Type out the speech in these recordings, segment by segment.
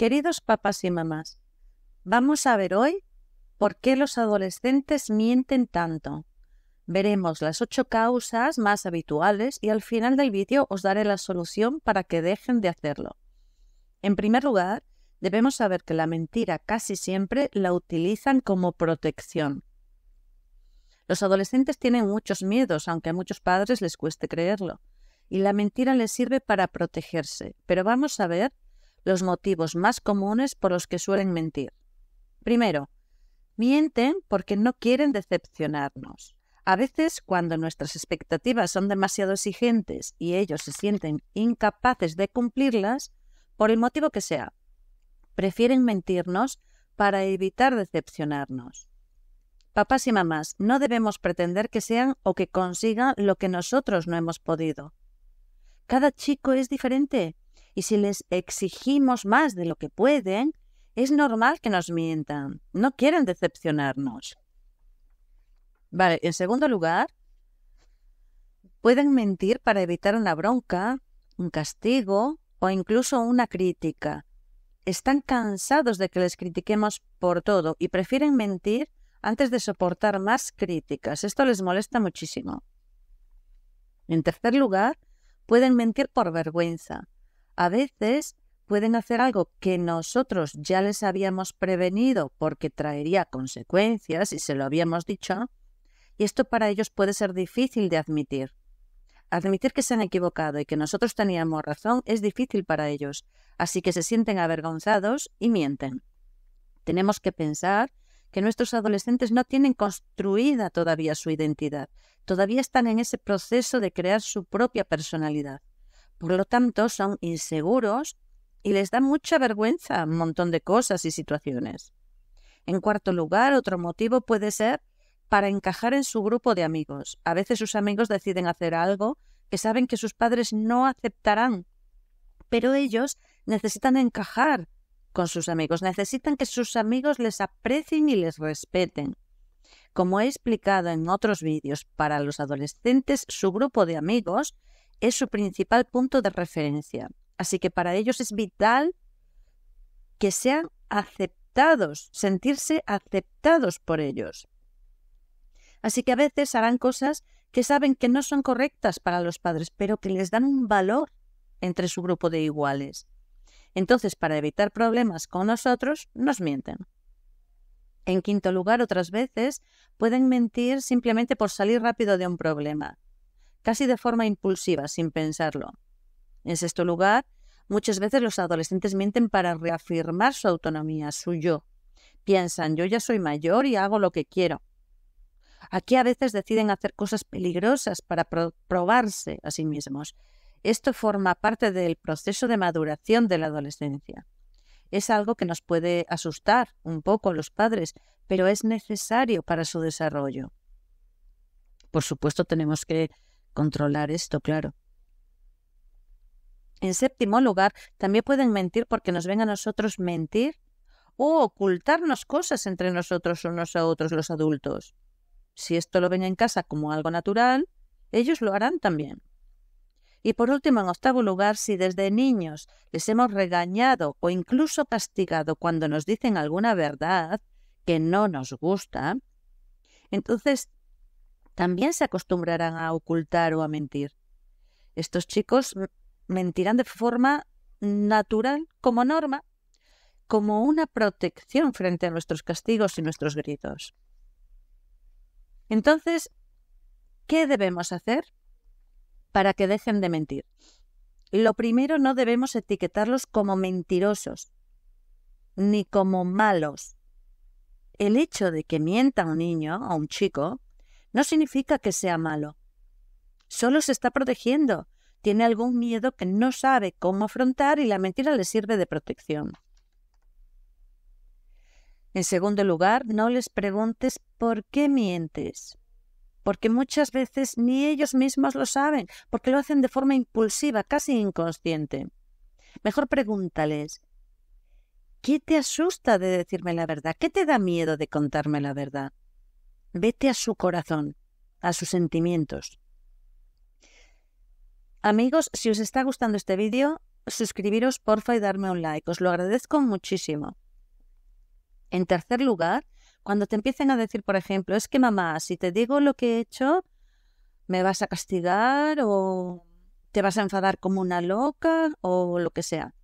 Queridos papás y mamás, vamos a ver hoy por qué los adolescentes mienten tanto. Veremos las ocho causas más habituales y al final del vídeo os daré la solución para que dejen de hacerlo. En primer lugar, debemos saber que la mentira casi siempre la utilizan como protección. Los adolescentes tienen muchos miedos, aunque a muchos padres les cueste creerlo, y la mentira les sirve para protegerse. Pero vamos a ver los motivos más comunes por los que suelen mentir. Primero, mienten porque no quieren decepcionarnos. A veces, cuando nuestras expectativas son demasiado exigentes y ellos se sienten incapaces de cumplirlas, por el motivo que sea, prefieren mentirnos para evitar decepcionarnos. Papás y mamás, no debemos pretender que sean o que consigan lo que nosotros no hemos podido. Cada chico es diferente y si les exigimos más de lo que pueden, es normal que nos mientan. No quieren decepcionarnos. Vale, en segundo lugar, pueden mentir para evitar una bronca, un castigo o incluso una crítica. Están cansados de que les critiquemos por todo y prefieren mentir antes de soportar más críticas. Esto les molesta muchísimo. En tercer lugar, pueden mentir por vergüenza a veces pueden hacer algo que nosotros ya les habíamos prevenido porque traería consecuencias y se lo habíamos dicho, y esto para ellos puede ser difícil de admitir. Admitir que se han equivocado y que nosotros teníamos razón es difícil para ellos, así que se sienten avergonzados y mienten. Tenemos que pensar que nuestros adolescentes no tienen construida todavía su identidad, todavía están en ese proceso de crear su propia personalidad. Por lo tanto, son inseguros y les da mucha vergüenza un montón de cosas y situaciones. En cuarto lugar, otro motivo puede ser para encajar en su grupo de amigos. A veces sus amigos deciden hacer algo que saben que sus padres no aceptarán, pero ellos necesitan encajar con sus amigos, necesitan que sus amigos les aprecien y les respeten. Como he explicado en otros vídeos, para los adolescentes su grupo de amigos es su principal punto de referencia. Así que para ellos es vital que sean aceptados, sentirse aceptados por ellos. Así que a veces harán cosas que saben que no son correctas para los padres, pero que les dan un valor entre su grupo de iguales. Entonces, para evitar problemas con nosotros, nos mienten. En quinto lugar, otras veces pueden mentir simplemente por salir rápido de un problema casi de forma impulsiva, sin pensarlo. En sexto lugar, muchas veces los adolescentes mienten para reafirmar su autonomía, su yo. Piensan, yo ya soy mayor y hago lo que quiero. Aquí a veces deciden hacer cosas peligrosas para probarse a sí mismos. Esto forma parte del proceso de maduración de la adolescencia. Es algo que nos puede asustar un poco a los padres, pero es necesario para su desarrollo. Por supuesto, tenemos que controlar esto, claro. En séptimo lugar, también pueden mentir porque nos ven a nosotros mentir o ocultarnos cosas entre nosotros unos a otros los adultos. Si esto lo ven en casa como algo natural, ellos lo harán también. Y por último, en octavo lugar, si desde niños les hemos regañado o incluso castigado cuando nos dicen alguna verdad que no nos gusta, entonces también se acostumbrarán a ocultar o a mentir. Estos chicos mentirán de forma natural, como norma, como una protección frente a nuestros castigos y nuestros gritos. Entonces, ¿qué debemos hacer para que dejen de mentir? Lo primero, no debemos etiquetarlos como mentirosos, ni como malos. El hecho de que mienta un niño, o un chico, no significa que sea malo. Solo se está protegiendo. Tiene algún miedo que no sabe cómo afrontar y la mentira le sirve de protección. En segundo lugar, no les preguntes por qué mientes, porque muchas veces ni ellos mismos lo saben, porque lo hacen de forma impulsiva, casi inconsciente. Mejor pregúntales, ¿qué te asusta de decirme la verdad? ¿Qué te da miedo de contarme la verdad? Vete a su corazón, a sus sentimientos. Amigos, si os está gustando este vídeo, suscribiros porfa y darme un like. Os lo agradezco muchísimo. En tercer lugar, cuando te empiecen a decir, por ejemplo, es que mamá, si te digo lo que he hecho, me vas a castigar o te vas a enfadar como una loca o lo que sea.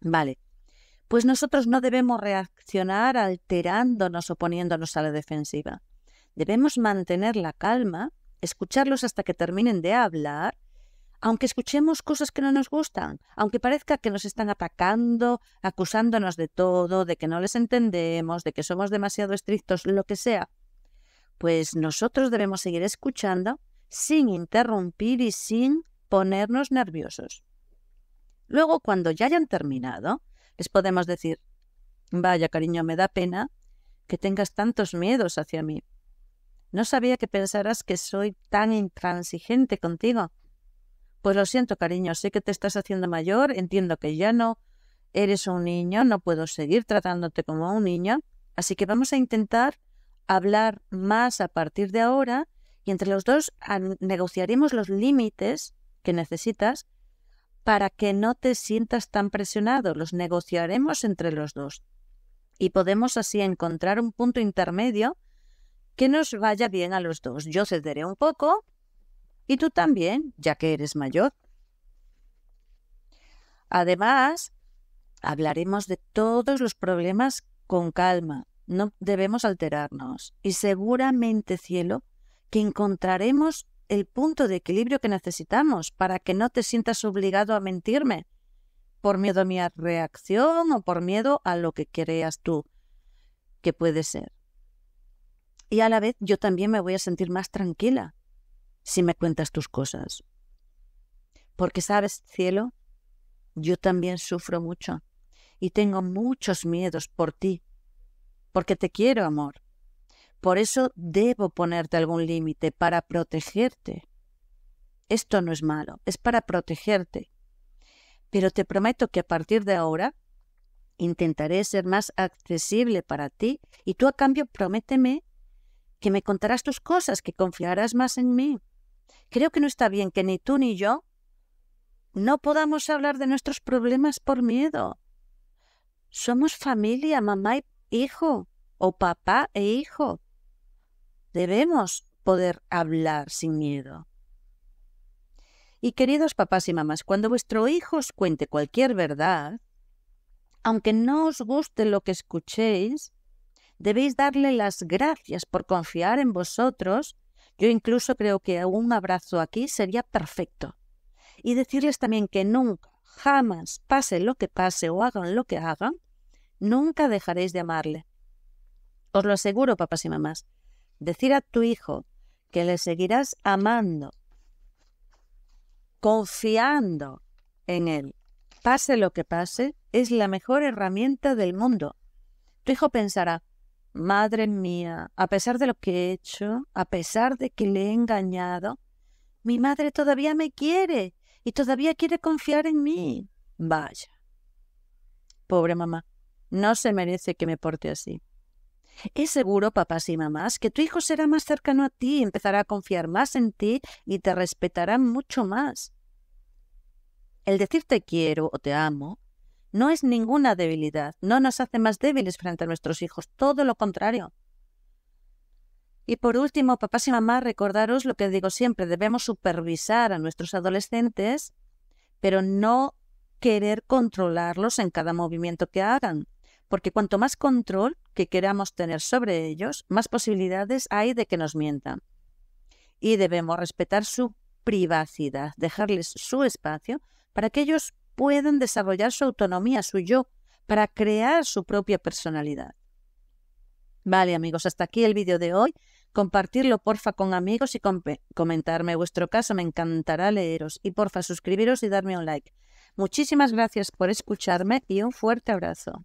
Vale. Pues nosotros no debemos reaccionar alterándonos o poniéndonos a la defensiva. Debemos mantener la calma, escucharlos hasta que terminen de hablar, aunque escuchemos cosas que no nos gustan, aunque parezca que nos están atacando, acusándonos de todo, de que no les entendemos, de que somos demasiado estrictos, lo que sea, pues nosotros debemos seguir escuchando sin interrumpir y sin ponernos nerviosos. Luego, cuando ya hayan terminado, les podemos decir, vaya cariño, me da pena que tengas tantos miedos hacia mí. No sabía que pensaras que soy tan intransigente contigo. Pues lo siento, cariño, sé que te estás haciendo mayor, entiendo que ya no eres un niño, no puedo seguir tratándote como un niño, así que vamos a intentar hablar más a partir de ahora y entre los dos negociaremos los límites que necesitas para que no te sientas tan presionado, los negociaremos entre los dos. Y podemos así encontrar un punto intermedio que nos vaya bien a los dos. Yo cederé un poco y tú también, ya que eres mayor. Además, hablaremos de todos los problemas con calma. No debemos alterarnos. Y seguramente, cielo, que encontraremos el punto de equilibrio que necesitamos para que no te sientas obligado a mentirme por miedo a mi reacción o por miedo a lo que creas tú que puede ser y a la vez yo también me voy a sentir más tranquila si me cuentas tus cosas. Porque sabes, cielo, yo también sufro mucho y tengo muchos miedos por ti, porque te quiero, amor. Por eso debo ponerte algún límite para protegerte. Esto no es malo, es para protegerte. Pero te prometo que a partir de ahora intentaré ser más accesible para ti y tú a cambio prométeme que me contarás tus cosas, que confiarás más en mí. Creo que no está bien que ni tú ni yo no podamos hablar de nuestros problemas por miedo. Somos familia, mamá y hijo, o papá e hijo. Debemos poder hablar sin miedo. Y queridos papás y mamás, cuando vuestro hijo os cuente cualquier verdad, aunque no os guste lo que escuchéis, Debéis darle las gracias por confiar en vosotros. Yo incluso creo que un abrazo aquí sería perfecto. Y decirles también que nunca, jamás, pase lo que pase o hagan lo que hagan, nunca dejaréis de amarle. Os lo aseguro, papás y mamás. Decir a tu hijo que le seguirás amando, confiando en él, pase lo que pase, es la mejor herramienta del mundo. Tu hijo pensará, madre mía, a pesar de lo que he hecho, a pesar de que le he engañado, mi madre todavía me quiere y todavía quiere confiar en mí. Vaya. Pobre mamá, no se merece que me porte así. Es seguro, papás y mamás, que tu hijo será más cercano a ti, empezará a confiar más en ti y te respetará mucho más. El decir te quiero o te amo no es ninguna debilidad, no nos hace más débiles frente a nuestros hijos, todo lo contrario. Y por último, papás y mamás, recordaros lo que digo siempre, debemos supervisar a nuestros adolescentes, pero no querer controlarlos en cada movimiento que hagan, porque cuanto más control que queramos tener sobre ellos, más posibilidades hay de que nos mientan. Y debemos respetar su privacidad, dejarles su espacio para que ellos pueden desarrollar su autonomía, su yo, para crear su propia personalidad. Vale amigos, hasta aquí el vídeo de hoy. Compartirlo porfa con amigos y comentarme vuestro caso, me encantará leeros. Y porfa suscribiros y darme un like. Muchísimas gracias por escucharme y un fuerte abrazo.